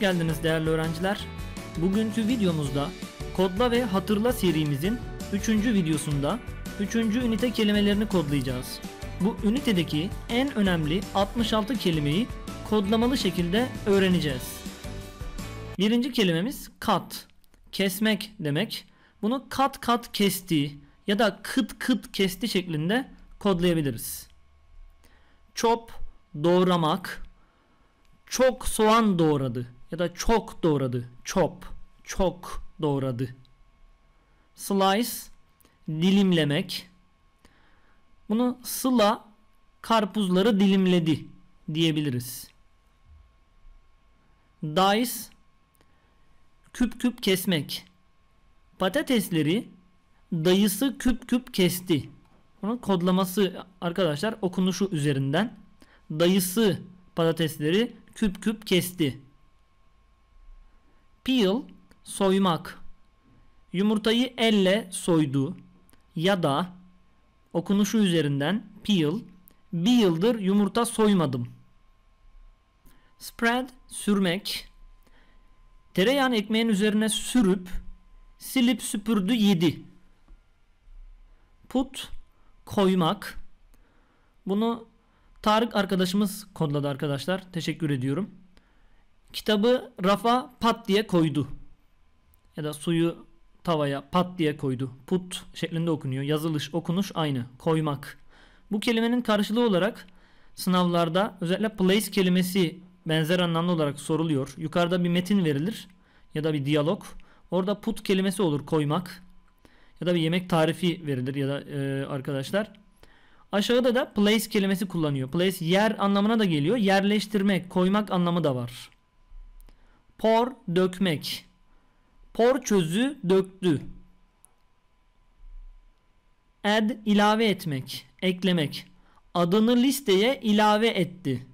geldiniz değerli öğrenciler. Bugünkü videomuzda Kodla ve Hatırla serimizin 3. videosunda 3. ünite kelimelerini kodlayacağız. Bu ünitedeki en önemli 66 kelimeyi kodlamalı şekilde öğreneceğiz. Birinci kelimemiz kat. Kesmek demek. Bunu kat kat kesti ya da kıt kıt kesti şeklinde kodlayabiliriz. Çop, doğramak, çok soğan doğradı ya da çok doğradı. Chop, çok doğradı. Slice dilimlemek. Bunu Sıla karpuzları dilimledi diyebiliriz. Dice küp küp kesmek. Patatesleri dayısı küp küp kesti. Bunun kodlaması arkadaşlar okunuşu üzerinden. Dayısı patatesleri küp küp kesti. Steal soymak. Yumurtayı elle soydu ya da okunuşu üzerinden peel bir yıldır yumurta soymadım. Spread sürmek. Tereyağını ekmeğin üzerine sürüp silip süpürdü yedi. Put koymak. Bunu Tarık arkadaşımız kodladı arkadaşlar. Teşekkür ediyorum. Kitabı rafa pat diye koydu. Ya da suyu tavaya pat diye koydu. Put şeklinde okunuyor. Yazılış, okunuş aynı. Koymak. Bu kelimenin karşılığı olarak sınavlarda özellikle place kelimesi benzer anlamlı olarak soruluyor. Yukarıda bir metin verilir ya da bir diyalog. Orada put kelimesi olur koymak ya da bir yemek tarifi verilir ya da e, arkadaşlar. Aşağıda da place kelimesi kullanıyor. Place yer anlamına da geliyor. Yerleştirmek, koymak anlamı da var. Por dökmek. Por çözü döktü. Add ilave etmek, eklemek. Adını listeye ilave etti.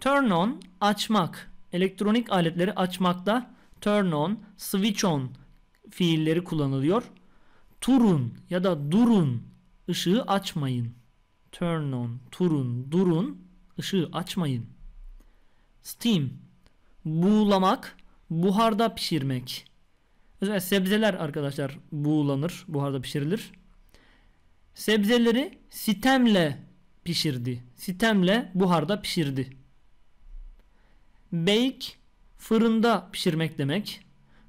Turn on açmak. Elektronik aletleri açmakta turn on, switch on fiilleri kullanılıyor. Turun ya da durun ışığı açmayın. Turn on, turun, durun ışığı açmayın. Steam buğulamak, buharda pişirmek. Özellikle sebzeler arkadaşlar buğulanır, buharda pişirilir. Sebzeleri sitemle pişirdi. Sitemle buharda pişirdi. Bake fırında pişirmek demek.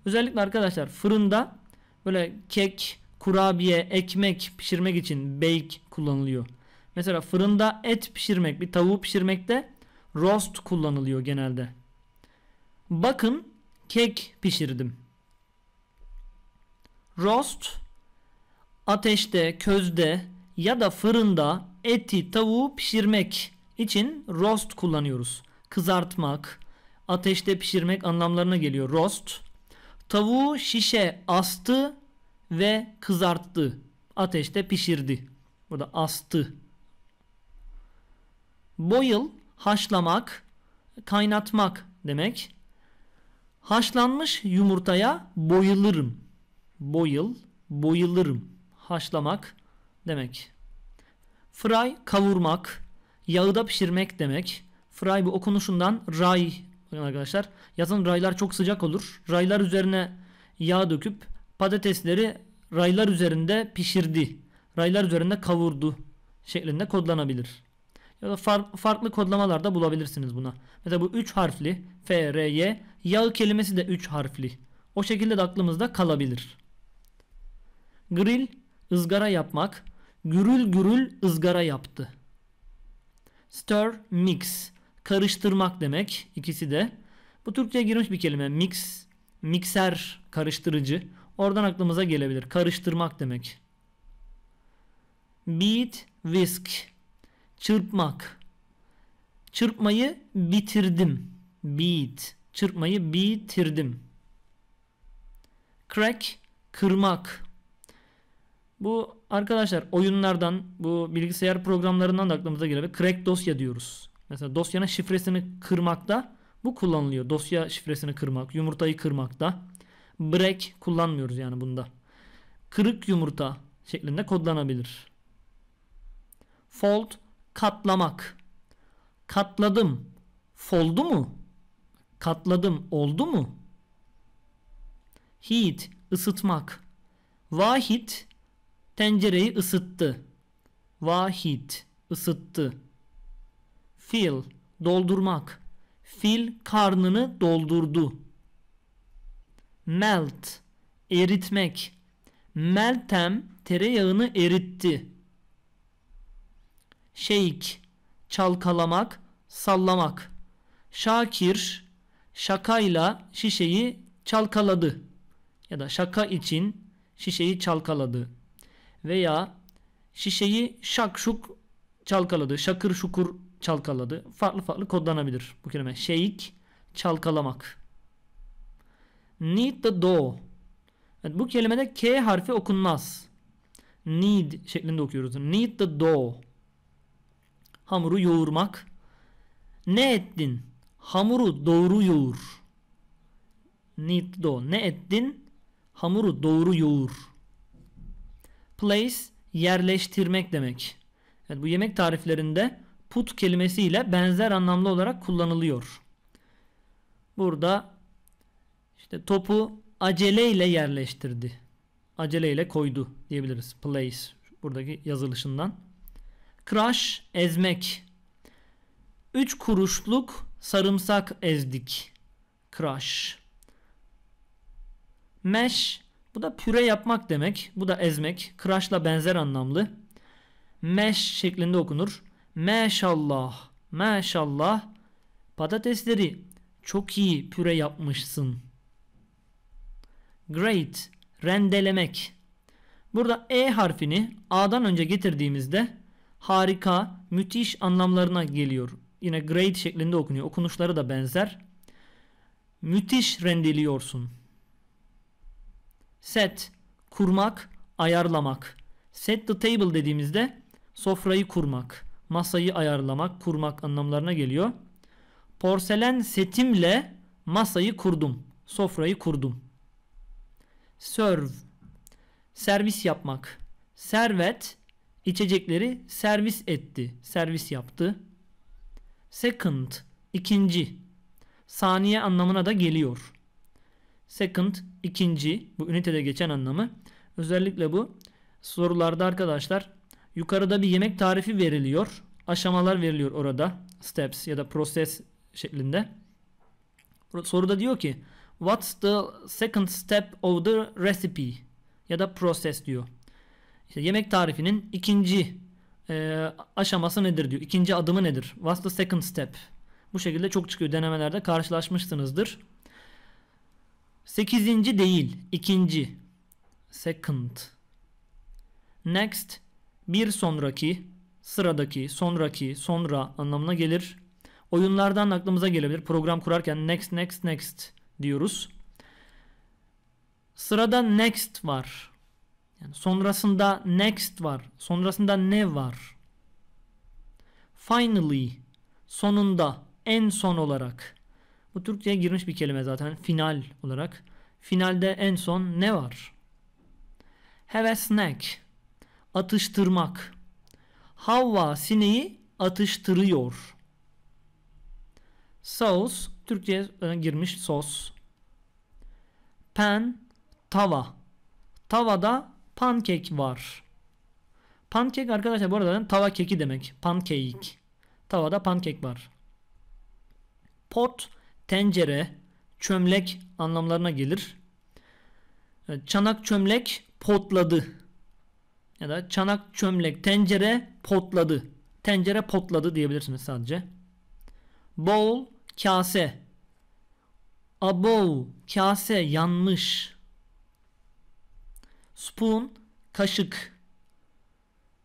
Özellikle arkadaşlar fırında böyle kek, kurabiye, ekmek pişirmek için bake kullanılıyor. Mesela fırında et pişirmek, bir tavuğu pişirmekte roast kullanılıyor genelde. Bakın kek pişirdim. Roast ateşte, közde ya da fırında eti, tavuğu pişirmek için roast kullanıyoruz. Kızartmak, ateşte pişirmek anlamlarına geliyor roast. Tavuğu şişe astı ve kızarttı. Ateşte pişirdi. Burada astı. Boil haşlamak, kaynatmak demek. Haşlanmış yumurtaya boyulurum. Boyul, boyulurum. Haşlamak demek. Fry kavurmak, yağda pişirmek demek. Fry bu okunuşundan ray arkadaşlar. Yazın raylar çok sıcak olur. Raylar üzerine yağ döküp patatesleri raylar üzerinde pişirdi. Raylar üzerinde kavurdu şeklinde kodlanabilir. Ya da far, farklı kodlamalarda bulabilirsiniz buna. Mesela bu 3 harfli F, R, Y Yağ kelimesi de 3 harfli. O şekilde de aklımızda kalabilir. Grill ızgara yapmak. Gürül gürül ızgara yaptı. Stir mix karıştırmak demek ikisi de. Bu Türkçe'ye girmiş bir kelime. Mix, mikser, karıştırıcı. Oradan aklımıza gelebilir. Karıştırmak demek. Beat, whisk. Çırpmak. Çırpmayı bitirdim. Beat. Çırpmayı bitirdim. Crack kırmak. Bu arkadaşlar oyunlardan bu bilgisayar programlarından da aklımıza gelebilir. Crack dosya diyoruz. Mesela dosyanın şifresini kırmakta bu kullanılıyor. Dosya şifresini kırmak, yumurtayı kırmakta. Break kullanmıyoruz yani bunda. Kırık yumurta şeklinde kodlanabilir. Fold katlamak. Katladım. Foldu mu? Katladım oldu mu? Heat ısıtmak. Vahit tencereyi ısıttı. Vahit ısıttı. Fill doldurmak. Fil karnını doldurdu. Melt eritmek. Meltem tereyağını eritti. Shake çalkalamak, sallamak. Şakir şakayla şişeyi çalkaladı ya da şaka için şişeyi çalkaladı veya şişeyi şak şuk çalkaladı, şakır şukur çalkaladı. Farklı farklı kodlanabilir bu kelime. Şeyik, çalkalamak. Need the dough. Evet, bu kelimede K harfi okunmaz. Need şeklinde okuyoruz. Need the dough. Hamuru yoğurmak. Ne ettin? Hamuru doğru yoğur. Nitdo ne ettin? Hamuru doğru yoğur. Place yerleştirmek demek. Evet, bu yemek tariflerinde put kelimesiyle benzer anlamlı olarak kullanılıyor. Burada işte topu aceleyle yerleştirdi. Aceleyle koydu diyebiliriz. Place buradaki yazılışından. Crush ezmek. 3 kuruşluk Sarımsak ezdik. Crush. Mash, bu da püre yapmak demek. Bu da ezmek. Crush'la benzer anlamlı. Mash şeklinde okunur. Maşallah. Maşallah. Patatesleri çok iyi püre yapmışsın. Great. Rendelemek. Burada E harfini A'dan önce getirdiğimizde harika, müthiş anlamlarına geliyor yine grade şeklinde okunuyor. Okunuşları da benzer. Müthiş rendeliyorsun. Set, kurmak, ayarlamak. Set the table dediğimizde sofrayı kurmak, masayı ayarlamak, kurmak anlamlarına geliyor. Porselen setimle masayı kurdum, sofrayı kurdum. Serve, servis yapmak. Servet, içecekleri servis etti, servis yaptı. Second ikinci saniye anlamına da geliyor. Second ikinci bu ünitede geçen anlamı. Özellikle bu sorularda arkadaşlar yukarıda bir yemek tarifi veriliyor. Aşamalar veriliyor orada. Steps ya da proses şeklinde. Soruda diyor ki What's the second step of the recipe? Ya da process diyor. İşte yemek tarifinin ikinci e, aşaması nedir diyor. İkinci adımı nedir? What's the second step? Bu şekilde çok çıkıyor denemelerde karşılaşmışsınızdır. Sekizinci değil, ikinci. Second. Next, bir sonraki, sıradaki, sonraki, sonra anlamına gelir. Oyunlardan aklımıza gelebilir. Program kurarken next, next, next diyoruz. Sırada next var. Yani sonrasında next var. Sonrasında ne var? Finally. Sonunda. En son olarak. Bu Türkçe'ye girmiş bir kelime zaten. Final olarak. Finalde en son ne var? Have a snack. Atıştırmak. Havva sineği atıştırıyor. Sos, Türkçe'ye e, girmiş sos. Pan. Tava. Tavada Pankek var. Pankek arkadaşlar bu arada tava keki demek. Pancake. Tavada pankek var. Pot, tencere, çömlek anlamlarına gelir. E, çanak çömlek potladı. Ya da çanak çömlek tencere potladı. Tencere potladı diyebilirsiniz sadece. Bowl kase. A bowl kase yanmış. Spoon kaşık.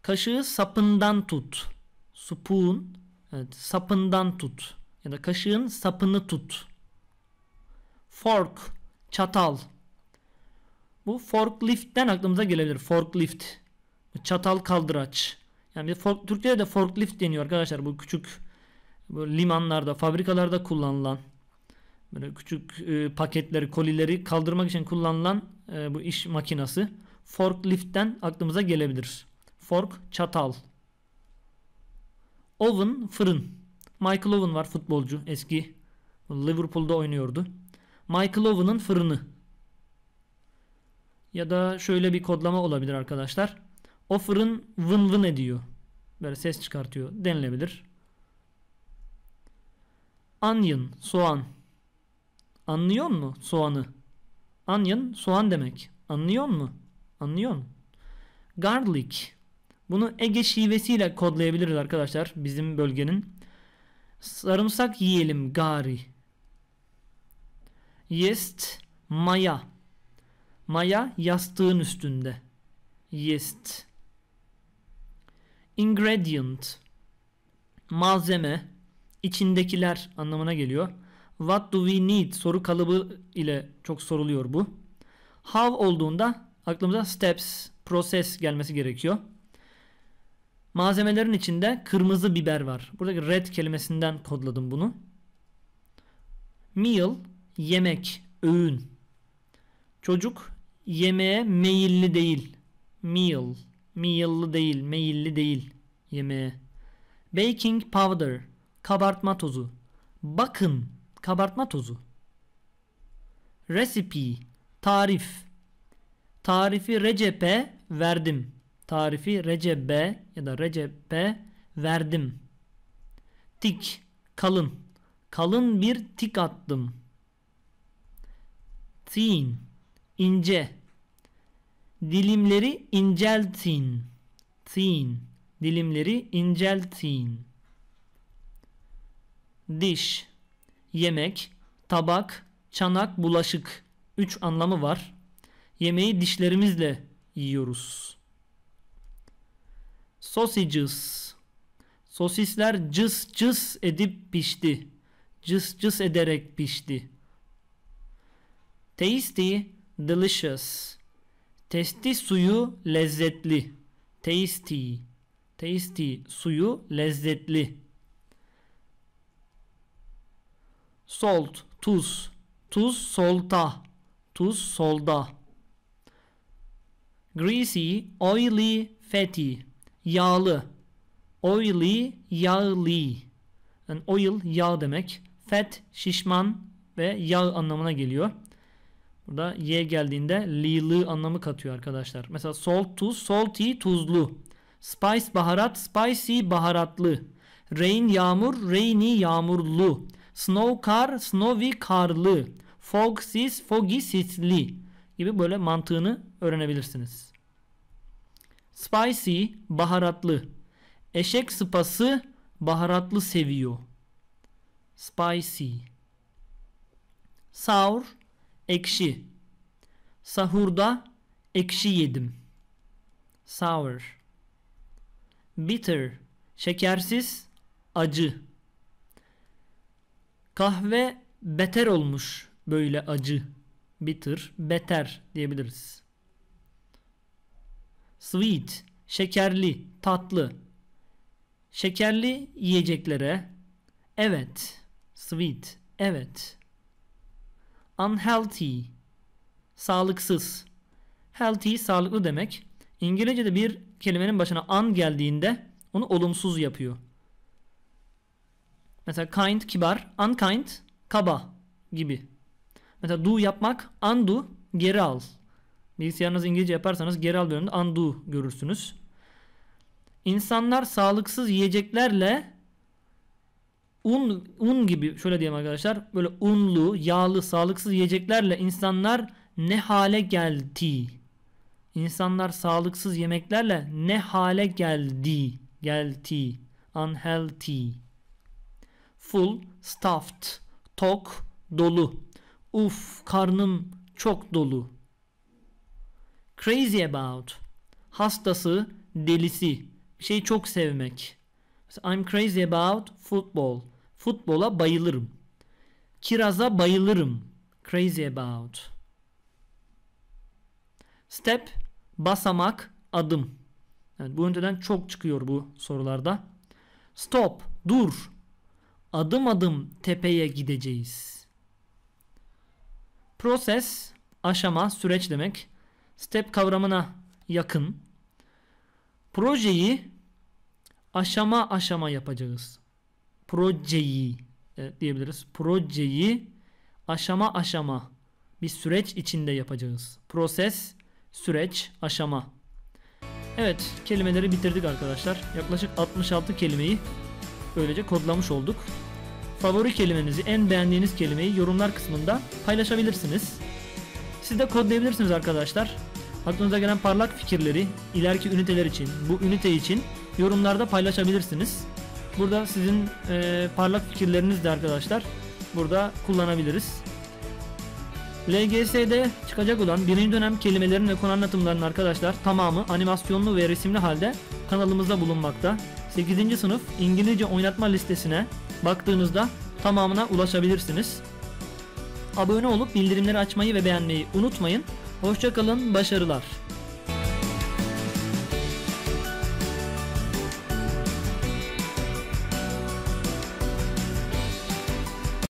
Kaşığı sapından tut. Spoon evet, sapından tut. Ya da kaşığın sapını tut. Fork çatal. Bu forklift'ten aklımıza gelebilir. Forklift. Çatal kaldıraç. Yani bir fork, Türkçe'de de forklift deniyor arkadaşlar. Bu küçük bu limanlarda, fabrikalarda kullanılan böyle küçük e, paketleri, kolileri kaldırmak için kullanılan e, bu iş makinası. Forklift'ten aklımıza gelebilir. Fork çatal. Oven fırın. Michael Owen var futbolcu. Eski Liverpool'da oynuyordu. Michael Owen'ın fırını. Ya da şöyle bir kodlama olabilir arkadaşlar. O fırın vın vın ediyor. Böyle ses çıkartıyor denilebilir. Onion, soğan. Anlıyor mu soğanı? Onion, soğan demek. Anlıyor mu? Anlıyorsun? Garlic. Bunu Ege şivesiyle kodlayabiliriz arkadaşlar bizim bölgenin. Sarımsak yiyelim gari. Yest maya. Maya yastığın üstünde. Yest. Ingredient. Malzeme. içindekiler anlamına geliyor. What do we need soru kalıbı ile çok soruluyor bu. How olduğunda aklımıza steps, proses gelmesi gerekiyor. Malzemelerin içinde kırmızı biber var. Buradaki red kelimesinden kodladım bunu. Meal yemek, öğün. Çocuk yemeğe meyilli değil. Meal, meallı değil, meyilli değil yemeğe. Baking powder, kabartma tozu. Bakın, kabartma tozu. Recipe, tarif. Tarifi Recep'e verdim. Tarifi Recep'e ya da Recep'e verdim. Tik kalın. Kalın bir tik attım. Thin ince. Dilimleri inceltin. Thin. Dilimleri inceltin. Diş. Yemek, tabak, çanak, bulaşık. Üç anlamı var. Yemeği dişlerimizle yiyoruz. Sausages. Sosisler cız cız edip pişti. Cız cız ederek pişti. Tasty, delicious. Testi suyu lezzetli. Tasty. Tasty suyu lezzetli. Salt, tuz. Tuz solta. Tuz solda. Greasy, oily, fatty. Yağlı. Oily, yağlı. Yani oil yağ demek. Fat şişman ve yağ anlamına geliyor. Burada y geldiğinde lili anlamı katıyor arkadaşlar. Mesela salt tuz, salty tuzlu. Spice baharat, spicy baharatlı. Rain yağmur, rainy yağmurlu. Snow kar, snowy karlı. Fog sis, foggy sisli gibi böyle mantığını öğrenebilirsiniz. Spicy baharatlı. Eşek sıpası baharatlı seviyor. Spicy. Sour ekşi. Sahurda ekşi yedim. Sour. Bitter şekersiz acı. Kahve beter olmuş böyle acı bitter, beter diyebiliriz. Sweet, şekerli, tatlı. Şekerli yiyeceklere evet, sweet, evet. Unhealthy, sağlıksız. Healthy, sağlıklı demek. İngilizce'de bir kelimenin başına an geldiğinde onu olumsuz yapıyor. Mesela kind, kibar, unkind, kaba gibi. Mesela do yapmak undo geri al. Bilgisayarınız İngilizce yaparsanız geri al bölümünde undo görürsünüz. İnsanlar sağlıksız yiyeceklerle un, un gibi şöyle diyeyim arkadaşlar böyle unlu yağlı sağlıksız yiyeceklerle insanlar ne hale geldi? İnsanlar sağlıksız yemeklerle ne hale geldi? Geldi. Unhealthy. Full, stuffed, tok, dolu. Uf karnım çok dolu. Crazy about. Hastası, delisi. Bir şeyi çok sevmek. I'm crazy about football. Futbola bayılırım. Kiraza bayılırım. Crazy about. Step, basamak, adım. Yani bu önceden çok çıkıyor bu sorularda. Stop, dur. Adım adım tepeye gideceğiz. Proses aşama, süreç demek. Step kavramına yakın. Projeyi aşama aşama yapacağız. Projeyi e, diyebiliriz. Projeyi aşama aşama bir süreç içinde yapacağız. Proses, süreç, aşama. Evet, kelimeleri bitirdik arkadaşlar. Yaklaşık 66 kelimeyi böylece kodlamış olduk favori kelimenizi, en beğendiğiniz kelimeyi yorumlar kısmında paylaşabilirsiniz. Siz de kodlayabilirsiniz arkadaşlar. Aklınıza gelen parlak fikirleri ileriki üniteler için, bu ünite için yorumlarda paylaşabilirsiniz. Burada sizin e, parlak fikirleriniz de arkadaşlar burada kullanabiliriz. LGS'de çıkacak olan birinci dönem kelimelerin ve konu anlatımlarının arkadaşlar tamamı animasyonlu ve resimli halde kanalımızda bulunmakta. 8. sınıf İngilizce oynatma listesine baktığınızda tamamına ulaşabilirsiniz. Abone olup bildirimleri açmayı ve beğenmeyi unutmayın. Hoşçakalın, başarılar.